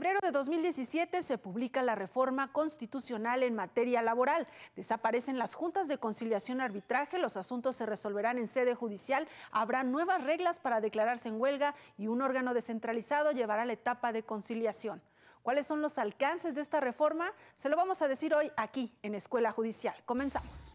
febrero de 2017 se publica la reforma constitucional en materia laboral. Desaparecen las juntas de conciliación arbitraje, los asuntos se resolverán en sede judicial, habrá nuevas reglas para declararse en huelga y un órgano descentralizado llevará la etapa de conciliación. ¿Cuáles son los alcances de esta reforma? Se lo vamos a decir hoy aquí en Escuela Judicial. Comenzamos.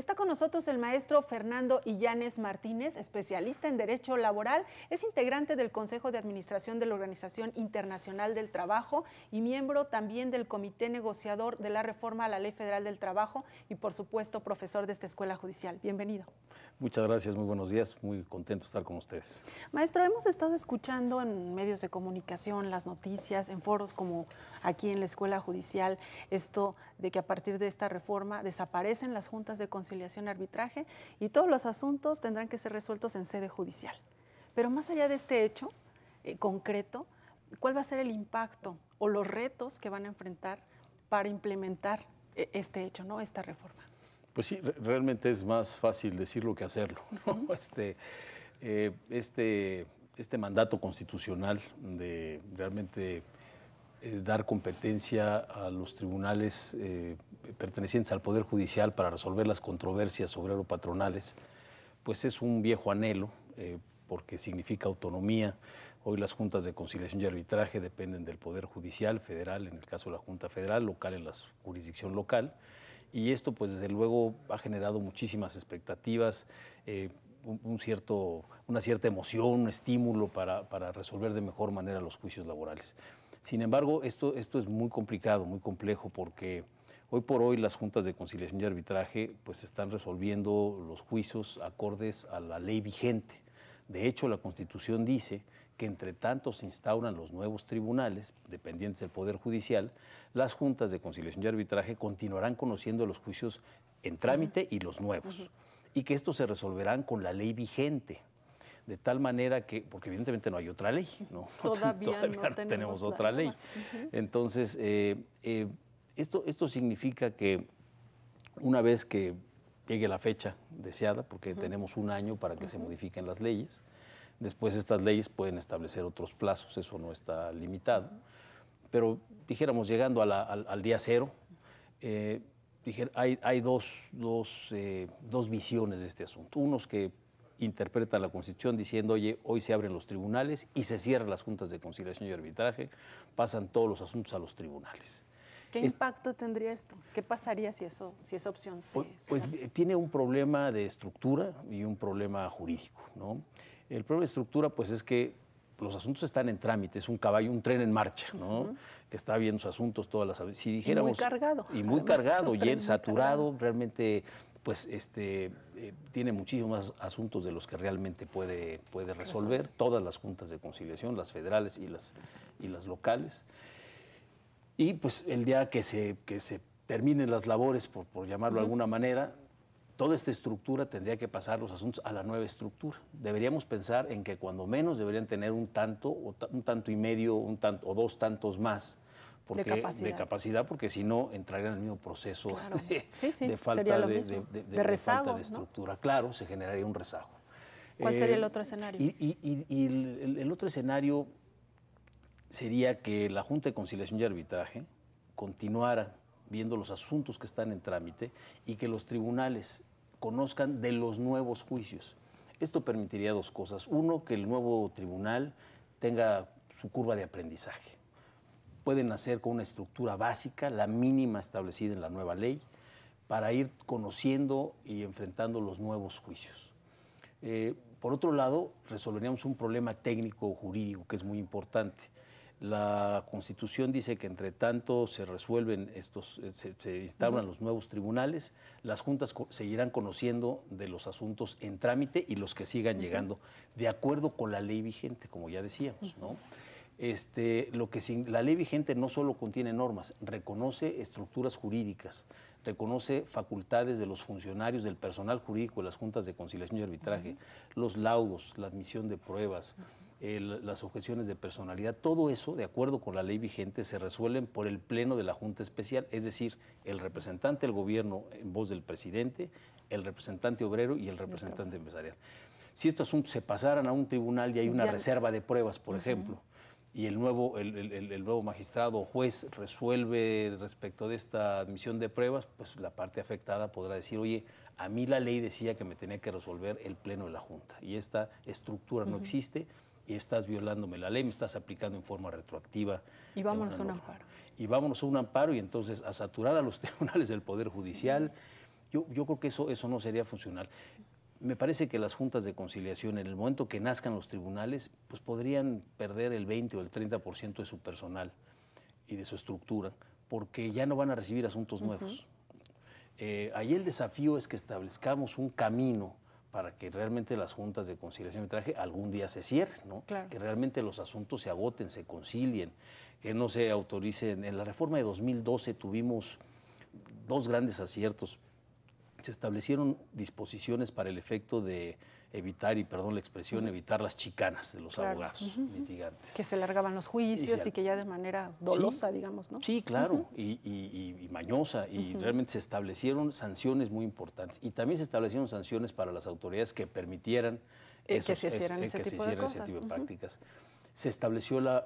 Está con nosotros el maestro Fernando Illanes Martínez, especialista en Derecho Laboral, es integrante del Consejo de Administración de la Organización Internacional del Trabajo y miembro también del Comité Negociador de la Reforma a la Ley Federal del Trabajo y, por supuesto, profesor de esta Escuela Judicial. Bienvenido. Muchas gracias, muy buenos días, muy contento de estar con ustedes. Maestro, hemos estado escuchando en medios de comunicación, las noticias, en foros como aquí en la Escuela Judicial, esto de que a partir de esta reforma desaparecen las juntas de consejo conciliación, arbitraje y todos los asuntos tendrán que ser resueltos en sede judicial. Pero más allá de este hecho eh, concreto, ¿cuál va a ser el impacto o los retos que van a enfrentar para implementar eh, este hecho, no esta reforma? Pues sí, realmente es más fácil decirlo que hacerlo. este, eh, este, este mandato constitucional de realmente eh, dar competencia a los tribunales eh, pertenecientes al Poder Judicial para resolver las controversias obrero-patronales, pues es un viejo anhelo, eh, porque significa autonomía. Hoy las juntas de conciliación y arbitraje dependen del Poder Judicial federal, en el caso de la Junta Federal, local en la jurisdicción local. Y esto, pues desde luego, ha generado muchísimas expectativas, cierto, una cierta emoción, un estímulo para resolver de mejor manera los juicios laborales. Sin embargo, esto, es muy complicado, muy complejo, porque hoy por hoy las juntas de conciliación y arbitraje pues están resolviendo los juicios acordes a la ley vigente. De hecho, la Constitución dice que entre tanto se instauran los nuevos tribunales, dependientes del Poder Judicial, las juntas de conciliación y arbitraje continuarán conociendo los juicios en trámite y los nuevos, y que estos se resolverán con la ley vigente, de tal manera que, porque evidentemente no hay otra ley, ¿no? Todavía, no, tenemos, otra ley. Entonces, eh, eh, esto, esto significa que una vez que llegue la fecha deseada, porque tenemos un año para que se modifiquen las leyes, después estas leyes pueden establecer otros plazos, eso no está limitado, pero dijéramos, llegando al, día cero, eh, hay, hay dos, dos, visiones de este asunto. Unos que interpreta la Constitución diciendo, oye, hoy se abren los tribunales y se cierran las juntas de conciliación y arbitraje, pasan todos los asuntos a los tribunales. ¿Qué impacto tendría esto? ¿Qué pasaría si, eso, si esa opción se... Pues, pues eh, tiene un problema de estructura y un problema jurídico, ¿no? El problema de estructura, pues, es que los asuntos están en trámite, es un caballo, un tren en marcha, ¿no? Que está viendo sus asuntos todas las... Si dijéramos, y muy cargado. Y muy cargado, y saturado, realmente pues este, eh, tiene muchísimos asuntos de los que realmente puede, puede resolver, todas las juntas de conciliación, las federales y las, y las locales. Y pues el día que se, terminen las labores, por, llamarlo de alguna manera, toda esta estructura tendría que pasar los asuntos a la nueva estructura. Deberíamos pensar en que cuando menos deberían tener un tanto, un tanto y medio, un tanto, o dos tantos más de, capacidad. porque si no entraría en el mismo proceso de, falta de, estructura. Claro, se generaría un rezago. ¿Cuál sería el eh, otro escenario? Y, el, otro escenario sería que la Junta de Conciliación y Arbitraje continuara viendo los asuntos que están en trámite y que los tribunales conozcan de los nuevos juicios. Esto permitiría dos cosas. Uno, que el nuevo tribunal tenga su curva de aprendizaje pueden hacer con una estructura básica, la mínima establecida en la nueva ley, para ir conociendo y enfrentando los nuevos juicios. Eh, por otro lado, resolveríamos un problema técnico jurídico que es muy importante. La Constitución dice que entre tanto se resuelven estos, eh, se, instauran los nuevos tribunales, las juntas seguirán conociendo de los asuntos en trámite y los que sigan llegando de acuerdo con la ley vigente, como ya decíamos, ¿no? Este, lo que la ley vigente no solo contiene normas, reconoce estructuras jurídicas, reconoce facultades de los funcionarios del personal jurídico de las juntas de conciliación y arbitraje, los laudos, la admisión de pruebas, las objeciones de personalidad, todo eso, de acuerdo con la ley vigente, se resuelven por el pleno de la Junta Especial, es decir, el representante del gobierno en voz del presidente, el representante obrero y el representante empresarial. Si estos asuntos se pasaran a un tribunal y hay una reserva de pruebas, por ejemplo, y el nuevo, el, nuevo magistrado o juez resuelve respecto de esta admisión de pruebas, pues la parte afectada podrá decir, oye, a mí la ley decía que me tenía que resolver el Pleno de la Junta y esta estructura no existe y estás violándome la ley, me estás aplicando en forma retroactiva. Y vámonos a un amparo. Y vámonos a un amparo y entonces a saturar a los tribunales del Poder Judicial. Yo, yo creo que eso, eso no sería funcional me parece que las juntas de conciliación, en el momento que nazcan los tribunales, pues podrían perder el 20 o el 30% de su personal y de su estructura, porque ya no van a recibir asuntos nuevos. Eh, ahí el desafío es que establezcamos un camino para que realmente las juntas de conciliación y traje algún día se cierren, ¿no? que realmente los asuntos se agoten, se concilien, que no se autoricen. En la reforma de 2012 tuvimos dos grandes aciertos se establecieron disposiciones para el efecto de evitar, y perdón la expresión, evitar las chicanas de los abogados litigantes. Que se largaban los juicios y, que ya de manera dolosa, digamos, ¿no? Sí, claro, y, mañosa, y realmente se establecieron sanciones muy importantes. Y también se establecieron sanciones para las autoridades que permitieran eh, eh, que se hicieran, ese, tipo de prácticas. Se estableció la,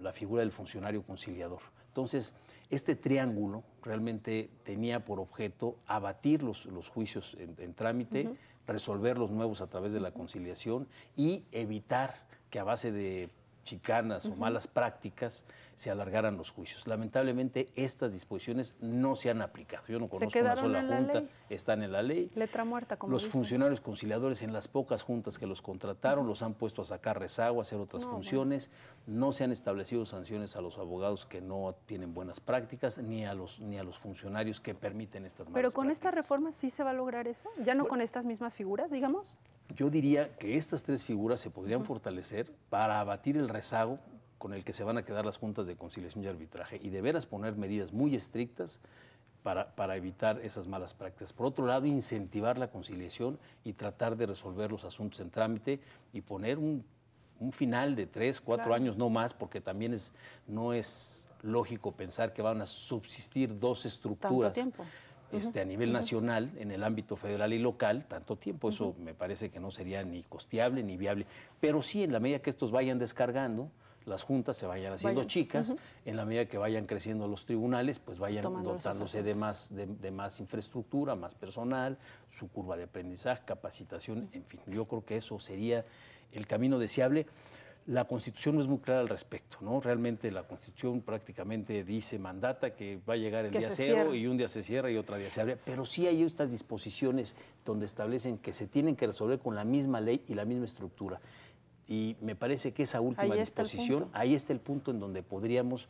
la figura del funcionario conciliador. Entonces, este triángulo realmente tenía por objeto abatir los, los juicios en, trámite, resolver los nuevos a través de la conciliación y evitar que a base de chicanas o malas prácticas, se alargaran los juicios. Lamentablemente estas disposiciones no se han aplicado. Yo no conozco una sola junta, están en la ley. Letra muerta, como Los funcionarios conciliadores en las pocas juntas que los contrataron los han puesto a sacar rezago, a hacer otras funciones. No se han establecido sanciones a los abogados que no tienen buenas prácticas ni a los ni a los funcionarios que permiten estas malas Pero con esta reforma sí se va a lograr eso, ya no con estas mismas figuras, digamos yo diría que estas tres figuras se podrían fortalecer para abatir el rezago con el que se van a quedar las juntas de conciliación y arbitraje y de poner medidas muy estrictas para, evitar esas malas prácticas. Por otro lado, incentivar la conciliación y tratar de resolver los asuntos en trámite y poner un, final de tres, cuatro años, no más, porque también es, no es lógico pensar que van a subsistir dos estructuras. Tanto tiempo este, a nivel nacional, en el ámbito federal y local, tanto tiempo. Eso me parece que no sería ni costeable ni viable. Pero sí, en la medida que estos vayan descargando, las juntas se vayan haciendo chicas, en la medida que vayan creciendo los tribunales, pues vayan dotándose de más, de, más infraestructura, más personal, su curva de aprendizaje, capacitación, en fin, yo creo que eso sería el camino deseable. La Constitución no es muy clara al respecto, ¿no? Realmente la Constitución prácticamente dice, mandata que va a llegar el día cero y un día se cierra y otro día se abre, pero sí hay estas disposiciones donde establecen que se tienen que resolver con la misma ley y la misma estructura. Y me parece que esa última disposición, ahí está el punto en donde podríamos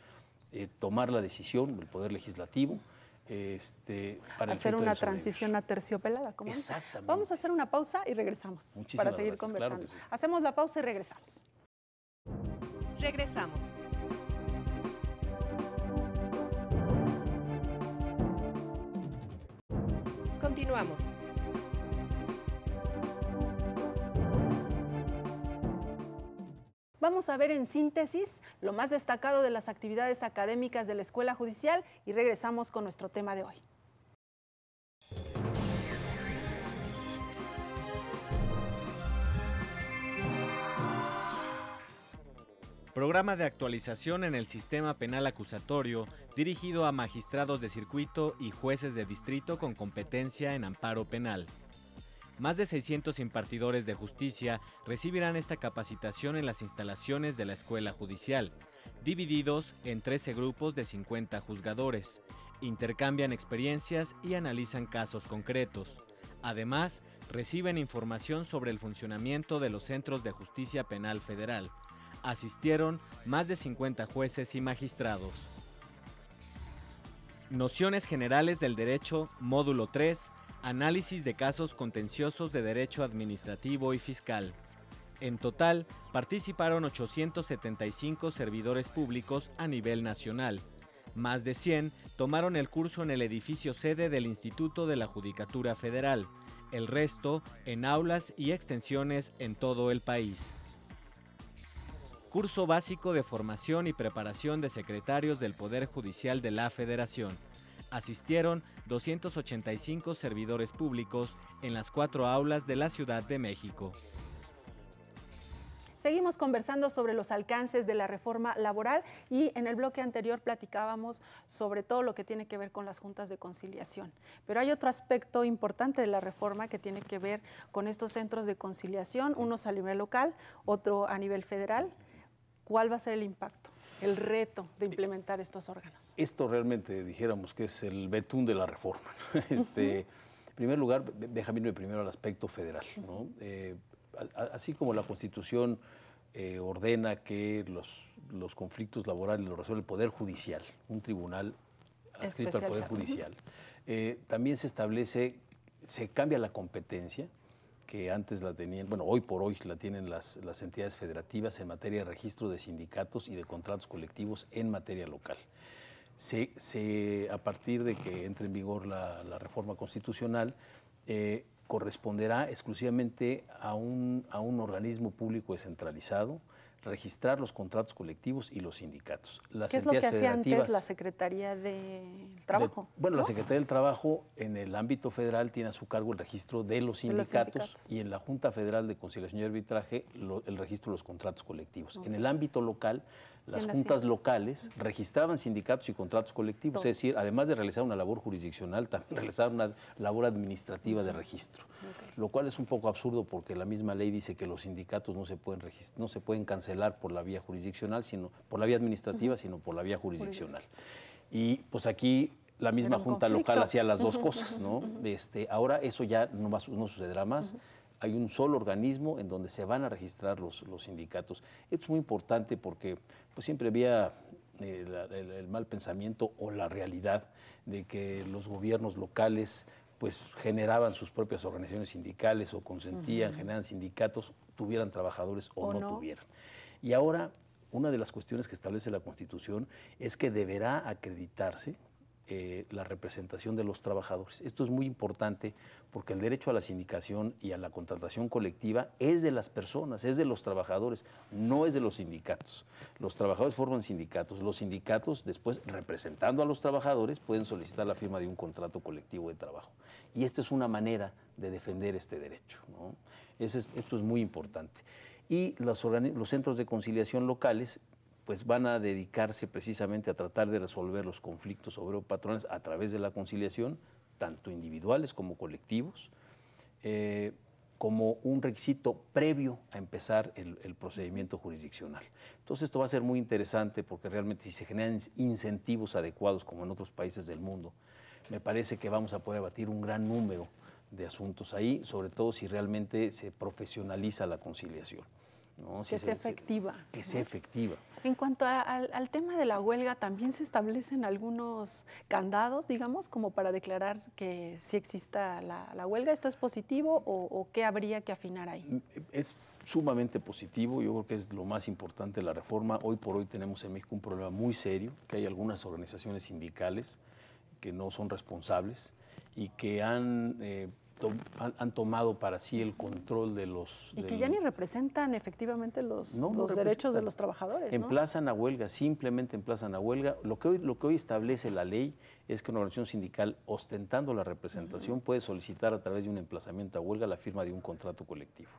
eh, tomar la decisión, del Poder Legislativo, este, para hacer una transición a terciopelada. Exactamente. Vamos a hacer una pausa y regresamos para seguir conversando. Hacemos la pausa y regresamos regresamos. Continuamos. Vamos a ver en síntesis lo más destacado de las actividades académicas de la Escuela Judicial y regresamos con nuestro tema de hoy. programa de actualización en el sistema penal acusatorio dirigido a magistrados de circuito y jueces de distrito con competencia en amparo penal. Más de 600 impartidores de justicia recibirán esta capacitación en las instalaciones de la escuela judicial, divididos en 13 grupos de 50 juzgadores. Intercambian experiencias y analizan casos concretos. Además, reciben información sobre el funcionamiento de los centros de justicia penal federal, asistieron más de 50 jueces y magistrados. Nociones Generales del Derecho, módulo 3, Análisis de casos contenciosos de derecho administrativo y fiscal. En total, participaron 875 servidores públicos a nivel nacional. Más de 100 tomaron el curso en el edificio sede del Instituto de la Judicatura Federal, el resto en aulas y extensiones en todo el país. Curso Básico de Formación y Preparación de Secretarios del Poder Judicial de la Federación. Asistieron 285 servidores públicos en las cuatro aulas de la Ciudad de México. Seguimos conversando sobre los alcances de la reforma laboral y en el bloque anterior platicábamos sobre todo lo que tiene que ver con las juntas de conciliación. Pero hay otro aspecto importante de la reforma que tiene que ver con estos centros de conciliación, unos a nivel local, otro a nivel federal. ¿cuál va a ser el impacto? el reto de eh, implementar estos órganos? Esto realmente dijéramos que es el betún de la reforma. Este, En primer lugar, déjame primero al aspecto federal. ¿no? Eh, así como la Constitución eh, ordena que los, los conflictos laborales los resuelve el Poder Judicial, un tribunal adscrito al Poder Judicial, también se establece, se cambia la competencia que antes la tenían, bueno, hoy por hoy la tienen las, entidades federativas en materia de registro de sindicatos y de contratos colectivos en materia local. a partir de que entre en vigor la, reforma constitucional, eh, corresponderá exclusivamente a un, a un organismo público descentralizado registrar los contratos colectivos y los sindicatos. ¿Qué es lo que hacía antes la Secretaría del Trabajo? bueno, la Secretaría del Trabajo en el ámbito federal tiene a su cargo el registro de los sindicatos, y en la Junta Federal de Conciliación y Arbitraje el registro de los contratos colectivos. En el ámbito local, las juntas locales registraban sindicatos y contratos colectivos, es decir, además de realizar una labor jurisdiccional, también realizaban una labor administrativa de registro, lo cual es un poco absurdo porque la misma ley dice que los sindicatos no se pueden no se pueden cancelar por la vía jurisdiccional, sino por la vía administrativa, sino por la vía jurisdiccional. Y pues aquí la misma junta local hacía las dos cosas, ¿no? este, ahora eso ya no, no sucederá más hay un solo organismo en donde se van a registrar los, sindicatos. es muy importante porque pues, siempre había eh, el, mal pensamiento o la realidad de que los gobiernos locales pues generaban sus propias organizaciones sindicales o consentían, generan sindicatos, tuvieran trabajadores o, no tuvieran. Y ahora una de las cuestiones que establece la Constitución es que deberá acreditarse eh, la representación de los trabajadores. Esto es muy importante porque el derecho a la sindicación y a la contratación colectiva es de las personas, es de los trabajadores, no es de los sindicatos. Los trabajadores forman sindicatos, los sindicatos después, representando a los trabajadores, pueden solicitar la firma de un contrato colectivo de trabajo. Y esto es una manera de defender este derecho. esto es muy importante. Y los centros de conciliación locales pues van a dedicarse precisamente a tratar de resolver los conflictos sobre patrones a través de la conciliación, tanto individuales como colectivos, eh, como un requisito previo a empezar el, procedimiento jurisdiccional. Entonces esto va a ser muy interesante porque realmente si se generan incentivos adecuados como en otros países del mundo, me parece que vamos a poder batir un gran número de asuntos ahí, sobre todo si realmente se profesionaliza la conciliación. que sea efectiva. que sea efectiva. En cuanto al, tema de la huelga, también se establecen algunos candados, digamos, como para declarar que sí exista la, huelga. ¿Esto es positivo o, qué habría que afinar ahí? Mm, es sumamente positivo, yo creo que es lo más importante de la reforma. Hoy por hoy tenemos en México un problema muy serio, que hay algunas organizaciones sindicales que no son responsables y que han... Eh, han, tomado para sí el control de los... Y que ya ni representan efectivamente los, los derechos de los trabajadores. Emplazan a huelga, simplemente emplazan a huelga. Lo que, hoy, lo que hoy establece la ley es que una organización sindical ostentando la representación puede solicitar a través de un emplazamiento a huelga la firma de un contrato colectivo.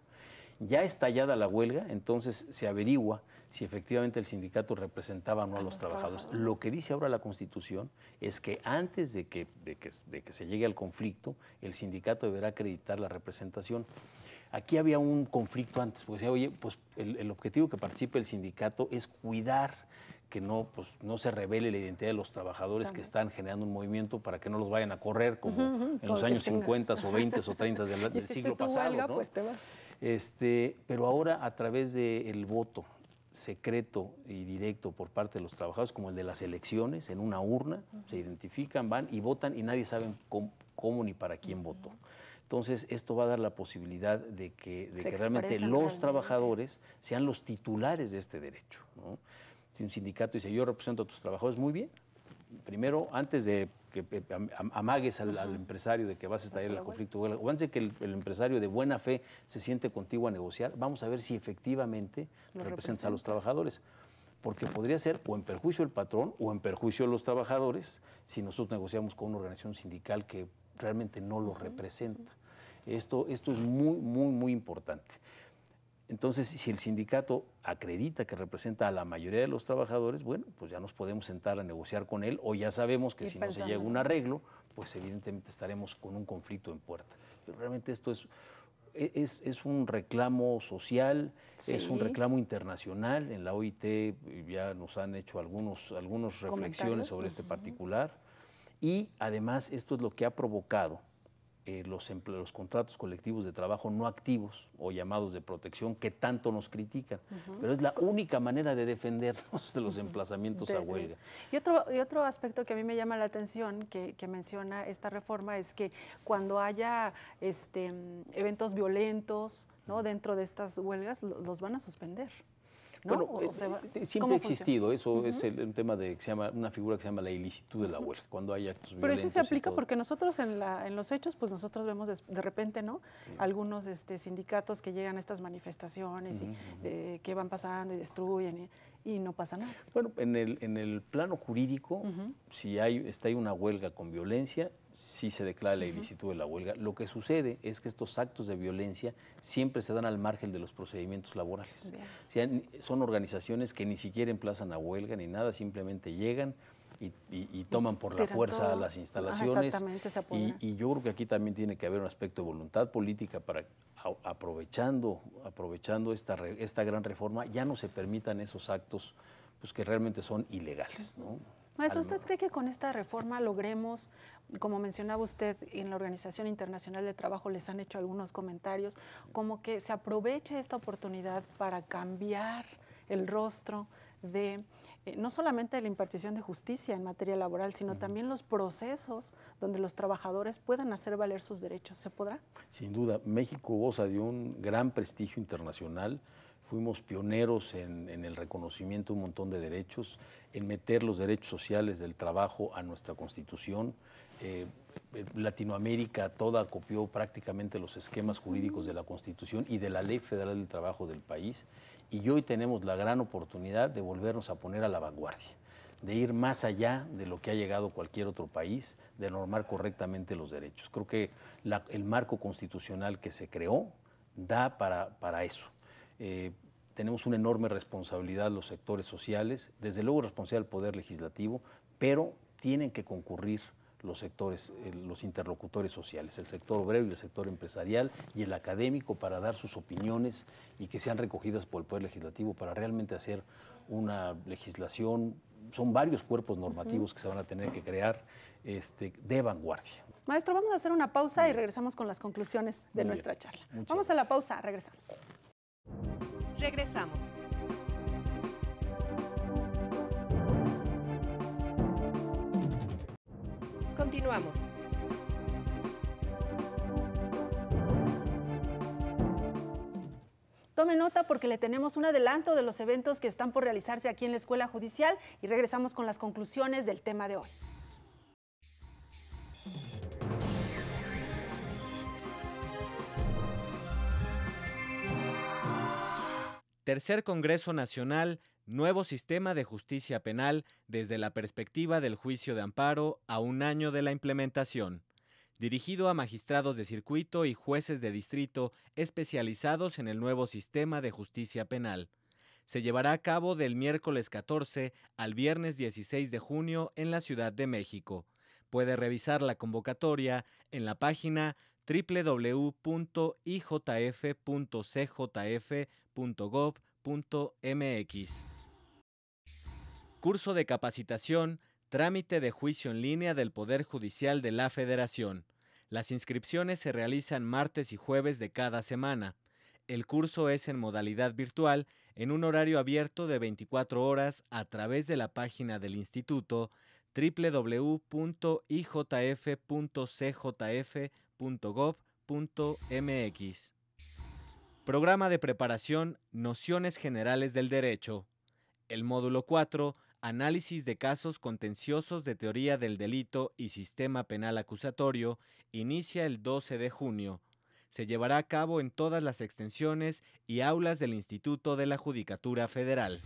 Ya estallada la huelga, entonces se averigua si efectivamente el sindicato representaba o no a, los, trabajadores. Lo que dice ahora la Constitución es que antes de que, de que, se llegue al conflicto, el sindicato deberá acreditar la representación. Aquí había un conflicto antes, porque decía, oye, pues el, objetivo que participe el sindicato es cuidar que no, pues, no se revele la identidad de los trabajadores que están generando un movimiento para que no los vayan a correr como en los años 50 o 20 o 30 del, siglo pasado. Pues este, pero ahora a través del voto, secreto y directo por parte de los trabajadores, como el de las elecciones, en una urna, se identifican, van y votan y nadie sabe cómo, ni para quién votó. Entonces, esto va a dar la posibilidad de que, realmente los trabajadores sean los titulares de este derecho. Si un sindicato dice, yo represento a tus trabajadores, muy bien. Primero, antes de que amagues al, empresario de que vas a estar en el conflicto, o antes de que el, empresario de buena fe se siente contigo a negociar, vamos a ver si efectivamente representa a los trabajadores. Porque podría ser o en perjuicio del patrón o en perjuicio de los trabajadores si nosotros negociamos con una organización sindical que realmente no lo representa. Esto, esto es muy, muy, muy importante. Entonces, si el sindicato acredita que representa a la mayoría de los trabajadores, bueno, pues ya nos podemos sentar a negociar con él o ya sabemos que si no se llega a un arreglo, pues evidentemente estaremos con un conflicto en puerta. Pero realmente esto es, e, un reclamo social, es un reclamo internacional. En la OIT eh, ya nos han hecho algunos, algunas reflexiones sobre este particular. Y además esto es lo que ha provocado eh, los, contratos colectivos de trabajo no activos o llamados de protección que tanto nos critican. Pero es la única manera de defendernos de los emplazamientos a huelga. Y otro, y otro aspecto que a mí me llama la atención que, que menciona esta reforma es que cuando haya este, eventos violentos ¿no? dentro de estas huelgas, los van a suspender. Bueno, eh, eh, siempre ha existido, eso es el, un tema de que se llama, una figura que se llama la ilicitud de la huelga, cuando hay actos Pero eso se aplica porque nosotros en, la, en los hechos, pues nosotros vemos de, repente, ¿no? Algunos este, sindicatos que llegan a estas manifestaciones y eh, que van pasando y destruyen. Y, y no pasa nada. Bueno, en el, en el plano jurídico, si hay, está una huelga con violencia, sí se declara la ilicitud de la huelga. Lo que sucede es que estos actos de violencia siempre se dan al margen de los procedimientos laborales. son organizaciones que ni siquiera emplazan a huelga ni nada, simplemente llegan, y, toman por la fuerza las ah, instalaciones. y, y, yo creo que aquí también tiene que haber un aspecto de voluntad política para aprovechando, aprovechando esta, esta gran reforma, ya no se permitan esos actos pues, que realmente son ilegales. Maestro, ¿usted cree que con esta reforma logremos, como mencionaba usted, en la Organización Internacional de Trabajo les han hecho algunos comentarios, como que se aproveche esta oportunidad para cambiar el rostro de eh, no solamente la impartición de justicia en materia laboral, sino también los procesos donde los trabajadores puedan hacer valer sus derechos. ¿Se podrá? Sin duda, México goza de un gran prestigio internacional. Fuimos pioneros en, el reconocimiento de un montón de derechos, en meter los derechos sociales del trabajo a nuestra constitución. Eh, eh, Latinoamérica toda copió prácticamente los esquemas jurídicos de la Constitución y de la Ley Federal del Trabajo del país y hoy tenemos la gran oportunidad de volvernos a poner a la vanguardia, de ir más allá de lo que ha llegado cualquier otro país, de normar correctamente los derechos. Creo que el marco constitucional que se creó da para, para eso. Eh, tenemos una enorme responsabilidad los sectores sociales, desde luego responsabilidad del Poder Legislativo, pero tienen que concurrir los sectores, eh, los interlocutores sociales, el sector obrero y el sector empresarial y el académico para dar sus opiniones y que sean recogidas por el Poder Legislativo para realmente hacer una legislación. Son varios cuerpos normativos que se van a tener que crear este, de vanguardia. Maestro, vamos a hacer una pausa y regresamos con las conclusiones de nuestra charla. vamos a la pausa, regresamos. Regresamos. Continuamos. Tome nota porque le tenemos un adelanto de los eventos que están por realizarse aquí en la Escuela Judicial y regresamos con las conclusiones del tema de hoy. Tercer Congreso Nacional Nuevo sistema de justicia penal desde la perspectiva del juicio de amparo a un año de la implementación. Dirigido a magistrados de circuito y jueces de distrito especializados en el nuevo sistema de justicia penal. Se llevará a cabo del miércoles 14 al viernes 16 de junio en la Ciudad de México. Puede revisar la convocatoria en la página www.ijf.cjf.gov mx Curso de capacitación, trámite de juicio en línea del Poder Judicial de la Federación. Las inscripciones se realizan martes y jueves de cada semana. El curso es en modalidad virtual, en un horario abierto de 24 horas a través de la página del instituto www.ijf.cjf.gov.mx. Programa de preparación Nociones Generales del Derecho. El módulo 4, Análisis de casos contenciosos de teoría del delito y sistema penal acusatorio, inicia el 12 de junio. Se llevará a cabo en todas las extensiones y aulas del Instituto de la Judicatura Federal.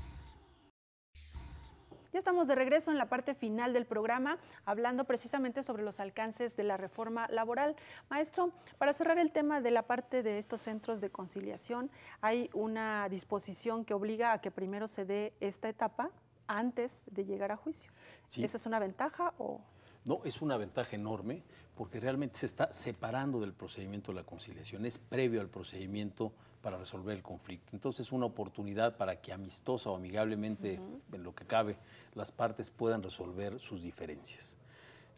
Ya estamos de regreso en la parte final del programa, hablando precisamente sobre los alcances de la reforma laboral. Maestro, para cerrar el tema de la parte de estos centros de conciliación, hay una disposición que obliga a que primero se dé esta etapa antes de llegar a juicio. ¿Eso es una ventaja o...? No, es una ventaja enorme porque realmente se está separando del procedimiento de la conciliación, es previo al procedimiento para resolver el conflicto. Entonces, una oportunidad para que amistosa o amigablemente, en lo que cabe, las partes puedan resolver sus diferencias.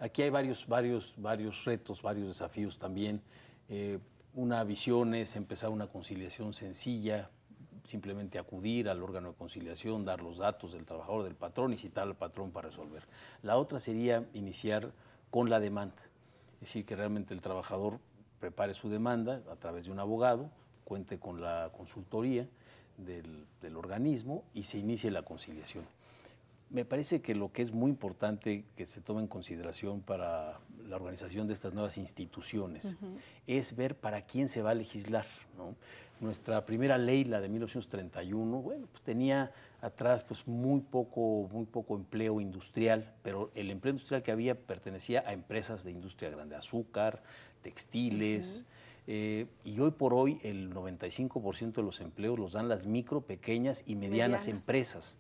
Aquí hay varios, varios, varios retos, varios desafíos también. Eh, una visión es empezar una conciliación sencilla, simplemente acudir al órgano de conciliación, dar los datos del trabajador, del patrón y citar al patrón para resolver. La otra sería iniciar con la demanda, es decir, que realmente el trabajador prepare su demanda a través de un abogado, cuente con la consultoría del, organismo y se inicie la conciliación. Me parece que lo que es muy importante que se tome en consideración para la organización de estas nuevas instituciones es ver para quién se va a legislar. Nuestra primera ley, la de 1931, bueno, pues tenía atrás pues muy poco, muy poco empleo industrial, pero el empleo industrial que había pertenecía a empresas de industria grande, azúcar, textiles, eh, y hoy por hoy el 95% de los empleos los dan las micro, pequeñas y medianas, empresas.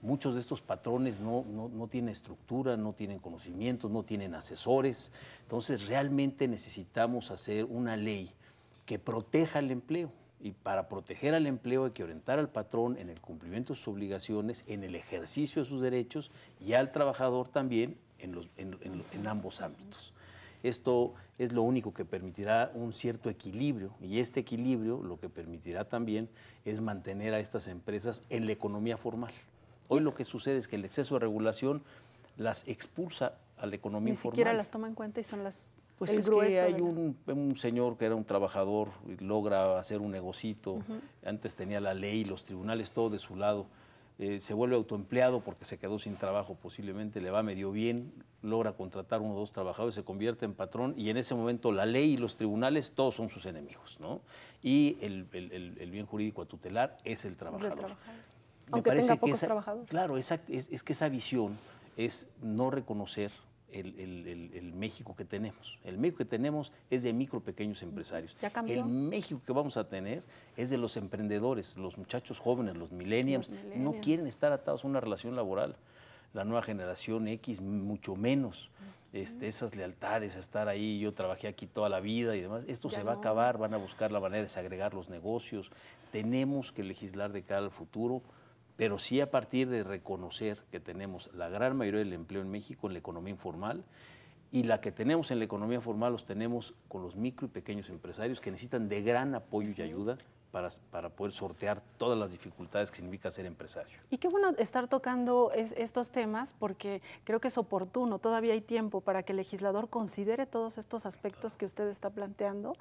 Muchos de estos patrones no, no, no, tienen estructura, no tienen conocimientos, no tienen asesores. Entonces realmente necesitamos hacer una ley que proteja el empleo. Y para proteger al empleo hay que orientar al patrón en el cumplimiento de sus obligaciones, en el ejercicio de sus derechos y al trabajador también en ambos ámbitos. Esto es lo único que permitirá un cierto equilibrio y este equilibrio lo que permitirá también es mantener a estas empresas en la economía formal. Hoy lo que sucede es que el exceso de regulación las expulsa a la economía informal. Ni siquiera las toma en cuenta y son las pues es que hay un, señor que era un trabajador, logra hacer un negocito, antes tenía la ley, los tribunales, todo de su lado. Eh, se vuelve autoempleado porque se quedó sin trabajo, posiblemente le va medio bien, logra contratar uno o dos trabajadores, se convierte en patrón y en ese momento la ley y los tribunales todos son sus enemigos, ¿no? Y el, bien jurídico a tutelar es el trabajador. Claro, esa, es, es que esa visión es no reconocer el, México que tenemos. El México que tenemos es de micro pequeños empresarios. el México que vamos a tener es de los emprendedores, los muchachos jóvenes, los millennials. No quieren estar atados a una relación laboral. La nueva generación X mucho menos. Este, esas lealtades, estar ahí, yo trabajé aquí toda la vida y demás, esto se va a acabar, van a buscar la manera de desagregar los negocios, tenemos que legislar de cara al futuro, pero sí a partir de reconocer que tenemos la gran mayoría del empleo en México en la economía informal y la que tenemos en la economía formal los tenemos con los micro y pequeños empresarios que necesitan de gran apoyo y ayuda para, poder sortear todas las dificultades que significa ser empresario. Y qué bueno estar tocando estos temas porque creo que es oportuno, todavía hay tiempo para que el legislador considere todos estos aspectos que usted está planteando,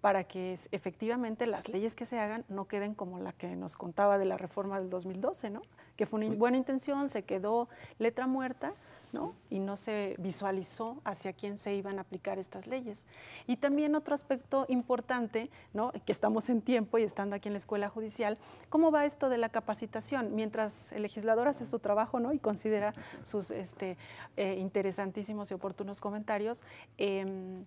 para que efectivamente las leyes que se hagan no queden como la que nos contaba de la reforma del 2012, ¿no? Que fue una buena intención, se quedó letra muerta, ¿no? Y no se visualizó hacia quién se iban a aplicar estas leyes. Y también otro aspecto importante, ¿no? Que estamos en tiempo y estando aquí en la escuela judicial, ¿cómo va esto de la capacitación? Mientras el legislador hace su trabajo, ¿no? Y considera sus este, eh, interesantísimos y oportunos comentarios, em,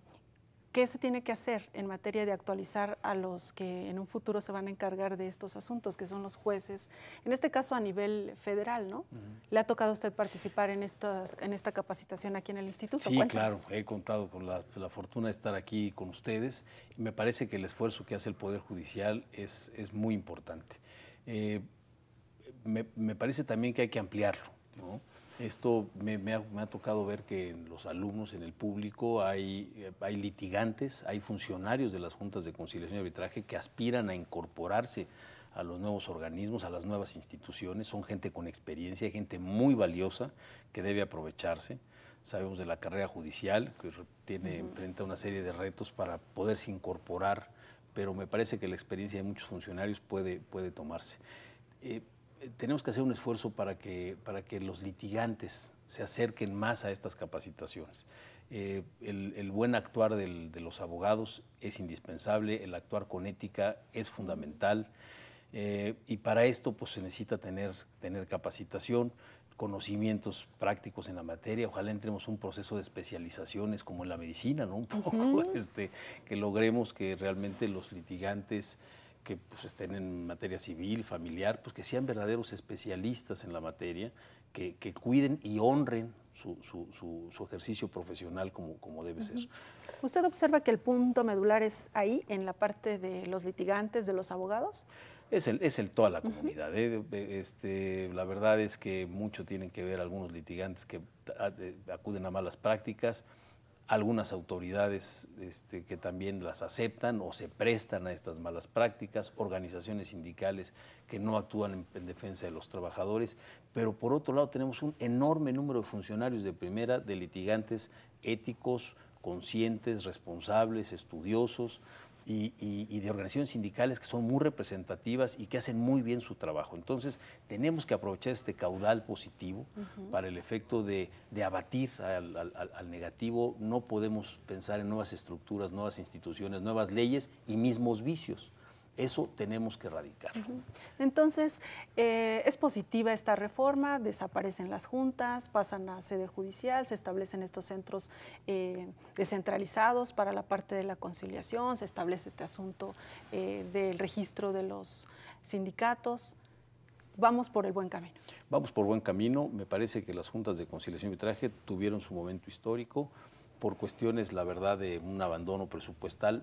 ¿Qué se tiene que hacer en materia de actualizar a los que en un futuro se van a encargar de estos asuntos, que son los jueces? En este caso a nivel federal, ¿no? ¿Le ha tocado a usted participar en esta, en esta capacitación aquí en el instituto? Sí, claro, he contado con la, fortuna de estar aquí con ustedes. Y me parece que el esfuerzo que hace el Poder Judicial es, es muy importante. Eh, me, me, parece también que hay que ampliarlo, ¿no? Esto me, ha, tocado ver que en los alumnos, en el público, eh, hay, litigantes, hay funcionarios de las juntas de conciliación y arbitraje que aspiran a incorporarse a los nuevos organismos, a las nuevas instituciones. Son gente con experiencia, gente muy valiosa que debe aprovecharse. Sabemos de la carrera judicial, que tiene, enfrenta una serie de retos para poderse incorporar, pero me parece que la experiencia de muchos funcionarios puede, tomarse. Eh, tenemos que hacer un esfuerzo para que, para que los litigantes se acerquen más a estas capacitaciones. Eh, el, buen actuar de los abogados es indispensable, el actuar con ética es fundamental eh, y para esto pues, se necesita tener, tener capacitación, conocimientos prácticos en la materia. Ojalá entremos un proceso de especializaciones como en la medicina, ¿no? Un poco, este, que logremos que realmente los litigantes que pues, estén en materia civil, familiar, pues que sean verdaderos especialistas en la materia, que, cuiden y honren su, ejercicio profesional como, debe ser. ¿Usted observa que el punto medular es ahí, en la parte de los litigantes, de los abogados? Es el, es el toda la comunidad. Eh, eh, este, la verdad es que mucho tienen que ver algunos litigantes que ah, eh, acuden a malas prácticas, algunas autoridades este, que también las aceptan o se prestan a estas malas prácticas, organizaciones sindicales que no actúan en, defensa de los trabajadores, pero por otro lado tenemos un enorme número de funcionarios de primera, de litigantes éticos, conscientes, responsables, estudiosos, y, de organizaciones sindicales que son muy representativas y que hacen muy bien su trabajo. Entonces, tenemos que aprovechar este caudal positivo para el efecto de, abatir al, negativo. No podemos pensar en nuevas estructuras, nuevas instituciones, nuevas leyes y mismos vicios. Eso tenemos que erradicar. Entonces, eh, es positiva esta reforma, desaparecen las juntas, pasan a sede judicial, se establecen estos centros eh, descentralizados para la parte de la conciliación, se establece este asunto eh, del registro de los sindicatos. Vamos por el buen camino. Vamos por buen camino. Me parece que las juntas de conciliación y arbitraje tuvieron su momento histórico por cuestiones, la verdad, de un abandono presupuestal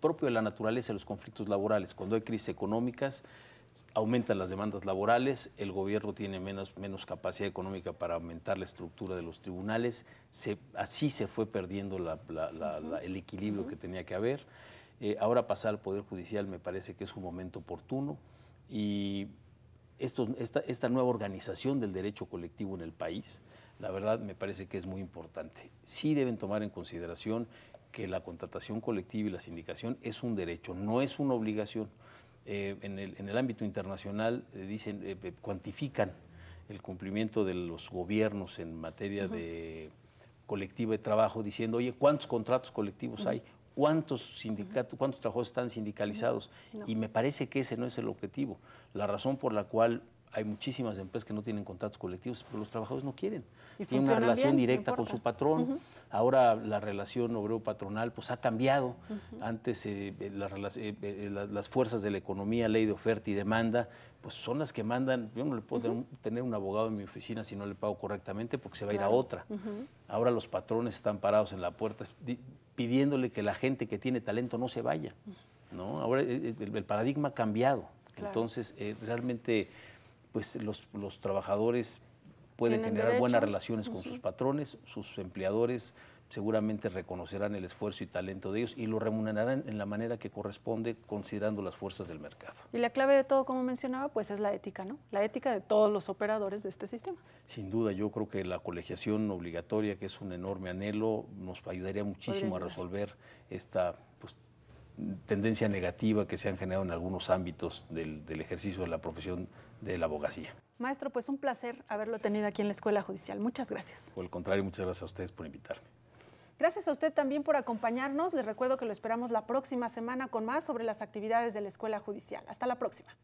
propio de la naturaleza de los conflictos laborales. Cuando hay crisis económicas, aumentan las demandas laborales, el gobierno tiene menos, menos capacidad económica para aumentar la estructura de los tribunales, así se fue perdiendo el equilibrio que tenía que haber. Eh, ahora pasar al Poder Judicial me parece que es un momento oportuno y esto, esta, esta nueva organización del derecho colectivo en el país, la verdad me parece que es muy importante. Sí deben tomar en consideración que la contratación colectiva y la sindicación es un derecho, no es una obligación. Eh, en, el, ámbito internacional eh, dicen, eh, cuantifican el cumplimiento de los gobiernos en materia de colectivo de trabajo, diciendo, oye, ¿cuántos contratos colectivos hay? ¿Cuántos sindicatos, cuántos trabajos están sindicalizados? Y me parece que ese no es el objetivo. La razón por la cual hay muchísimas empresas que no tienen contratos colectivos, pero los trabajadores no quieren. Y tienen una relación directa con su patrón. Ahora la relación obrero-patronal pues, ha cambiado. Antes eh, eh, eh, las fuerzas de la economía, ley de oferta y demanda, pues son las que mandan. Yo no le puedo tener un abogado en mi oficina si no le pago correctamente porque se va a ir a otra. Ahora los patrones están parados en la puerta pidiéndole que la gente que tiene talento no se vaya. ¿no? Ahora el, paradigma ha cambiado. Entonces, realmente pues los, trabajadores pueden generar buenas relaciones con sus patrones, sus empleadores seguramente reconocerán el esfuerzo y talento de ellos y lo remunerarán en la manera que corresponde considerando las fuerzas del mercado. Y la clave de todo, como mencionaba, pues es la ética, ¿no? La ética de todos los operadores de este sistema. Sin duda, yo creo que la colegiación obligatoria, que es un enorme anhelo, nos ayudaría muchísimo a resolver esta pues, tendencia negativa que se han generado en algunos ámbitos del ejercicio de la profesión de la abogacía. Maestro, pues un placer haberlo tenido aquí en la Escuela Judicial. Muchas gracias. Por el contrario, muchas gracias a ustedes por invitarme. Gracias a usted también por acompañarnos. Les recuerdo que lo esperamos la próxima semana con más sobre las actividades de la Escuela Judicial. Hasta la próxima.